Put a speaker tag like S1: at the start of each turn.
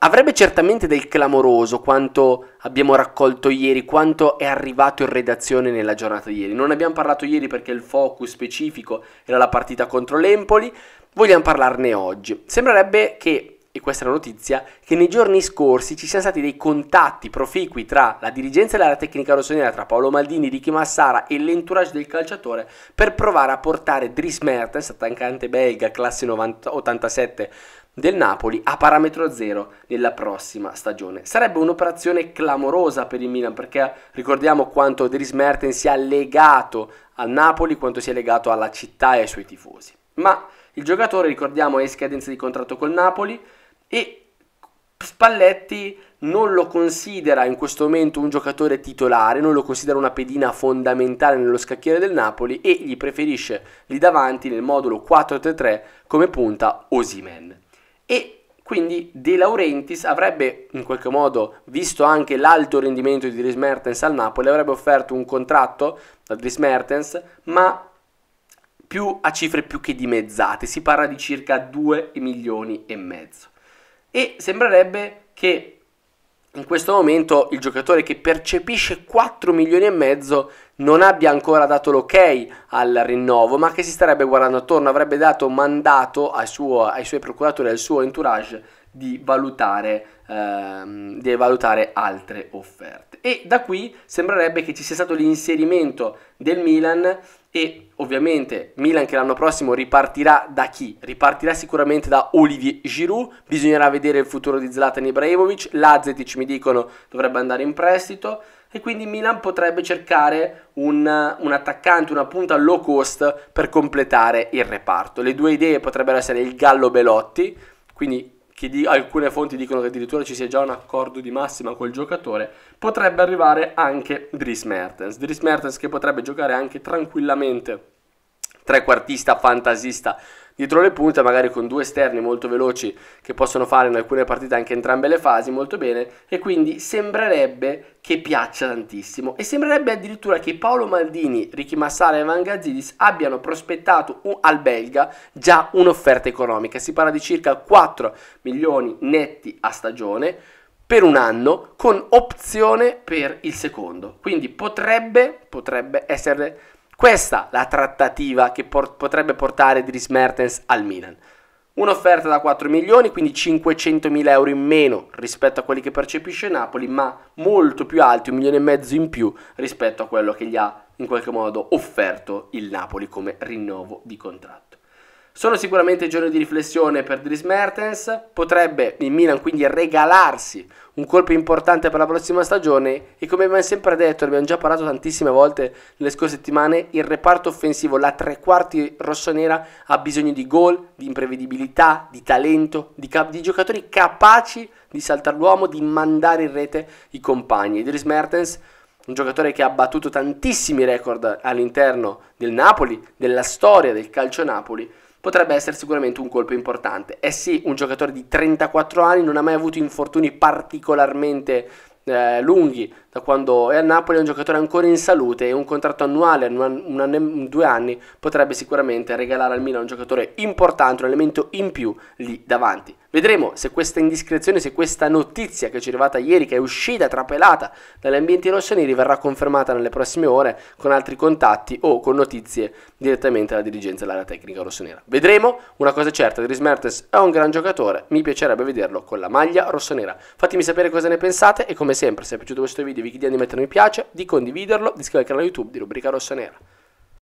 S1: Avrebbe certamente del clamoroso quanto abbiamo raccolto ieri, quanto è arrivato in redazione nella giornata di ieri. Non abbiamo parlato ieri perché il focus specifico era la partita contro l'Empoli, vogliamo parlarne oggi. Sembrerebbe che e questa è la notizia, che nei giorni scorsi ci siano stati dei contatti proficui tra la dirigenza della tecnica rossonera, tra Paolo Maldini, Ricky Massara e l'entourage del calciatore per provare a portare Dries Mertens, attaccante belga classe 90, 87 del Napoli, a parametro zero nella prossima stagione. Sarebbe un'operazione clamorosa per il Milan perché ricordiamo quanto Dries Mertens sia legato al Napoli, quanto sia legato alla città e ai suoi tifosi. Ma il giocatore, ricordiamo, è in scadenza di contratto col Napoli, e Spalletti non lo considera in questo momento un giocatore titolare, non lo considera una pedina fondamentale nello scacchiere del Napoli e gli preferisce lì davanti nel modulo 4-3-3 come punta Osimen. E quindi De Laurentiis avrebbe in qualche modo, visto anche l'alto rendimento di Dries Mertens al Napoli, avrebbe offerto un contratto da Dries Mertens, ma più a cifre più che dimezzate, si parla di circa 2 milioni e mezzo e sembrerebbe che in questo momento il giocatore che percepisce 4 milioni e mezzo non abbia ancora dato l'ok al rinnovo, ma che si starebbe guardando attorno, avrebbe dato mandato ai, suo, ai suoi procuratori, al suo entourage di valutare, ehm, di valutare altre offerte. E da qui sembrerebbe che ci sia stato l'inserimento del Milan e ovviamente Milan che l'anno prossimo ripartirà da chi? Ripartirà sicuramente da Olivier Giroud, bisognerà vedere il futuro di Zlatan Ibrahimovic, Lazetic mi dicono dovrebbe andare in prestito e quindi Milan potrebbe cercare un, un, attaccante, una punta low cost per completare il reparto. Le due idee potrebbero essere il Gallo Belotti, quindi che di, alcune fonti dicono che addirittura ci sia già un accordo di massima col giocatore, potrebbe arrivare anche Dries Mertens. Dries Mertens che potrebbe giocare anche tranquillamente trequartista, fantasista dietro le punte, magari con due esterni molto veloci che possono fare in alcune partite anche entrambe le fasi molto bene e quindi sembrerebbe che piaccia tantissimo e sembrerebbe addirittura che Paolo Maldini, Ricky Massara e Van Gazzidis abbiano prospettato al belga già un'offerta economica, si parla di circa 4 milioni netti a stagione per un anno con opzione per il secondo, quindi potrebbe, potrebbe essere questa la trattativa che por- potrebbe portare Dries Mertens al Milan. Un'offerta da 4 milioni, quindi 500 mila euro in meno rispetto a quelli che percepisce Napoli, ma molto più alti, un milione e mezzo in più rispetto a quello che gli ha in qualche modo offerto il Napoli come rinnovo di contratto. Sono sicuramente giorni di riflessione per Dries Mertens, potrebbe il Milan quindi regalarsi un colpo importante per la prossima stagione e come abbiamo sempre detto, ne abbiamo già parlato tantissime volte nelle scorse settimane, il reparto offensivo, la tre quarti rossonera ha bisogno di gol, di imprevedibilità, di talento, di, cap- di giocatori capaci di saltare l'uomo, di mandare in rete i compagni. Dries Mertens un giocatore che ha battuto tantissimi record all'interno del Napoli, della storia del calcio Napoli potrebbe essere sicuramente un colpo importante. Eh sì, un giocatore di 34 anni non ha mai avuto infortuni particolarmente eh, lunghi, da quando è a Napoli è un giocatore ancora in salute e un contratto annuale, un anno, due anni, potrebbe sicuramente regalare al Milan un giocatore importante, un elemento in più lì davanti. Vedremo se questa indiscrezione, se questa notizia che ci è arrivata ieri, che è uscita trapelata dagli ambienti rossoneri, verrà confermata nelle prossime ore con altri contatti o con notizie direttamente alla dirigenza dell'area tecnica rossonera. Vedremo, una cosa certa, Dries Mertens è un gran giocatore, mi piacerebbe vederlo con la maglia rossonera. Fatemi sapere cosa ne pensate e come sempre, se è piaciuto questo video vi chiediamo di mettere mi piace, di condividerlo, di iscrivervi al canale YouTube, di rubrica rossa nera.